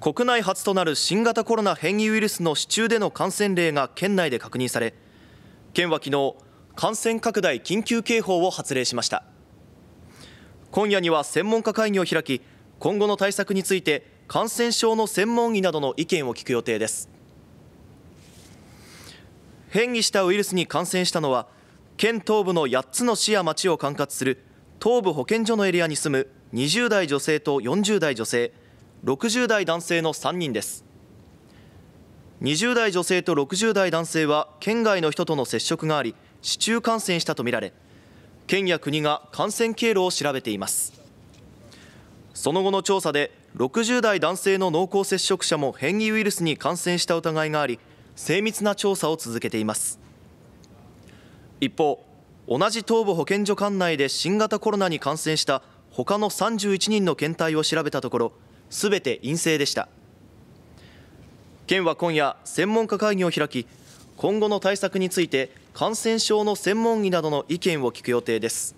国内初となる新型コロナ変異ウイルスの市中での感染例が県内で確認され県は昨日感染拡大緊急警報を発令しました今夜には専門家会議を開き今後の対策について感染症の専門医などの意見を聞く予定です変異したウイルスに感染したのは県東部の8つの市や町を管轄する東部保健所のエリアに住む20代女性と40代女性60代男性の3人です20代女性と60代男性は県外の人との接触があり市中感染したとみられ県や国が感染経路を調べていますその後の調査で60代男性の濃厚接触者も変異ウイルスに感染した疑いがあり精密な調査を続けています一方同じ東部保健所管内で新型コロナに感染した他の31人の検体を調べたところすべて陰性でした県は今夜専門家会議を開き今後の対策について感染症の専門医などの意見を聞く予定です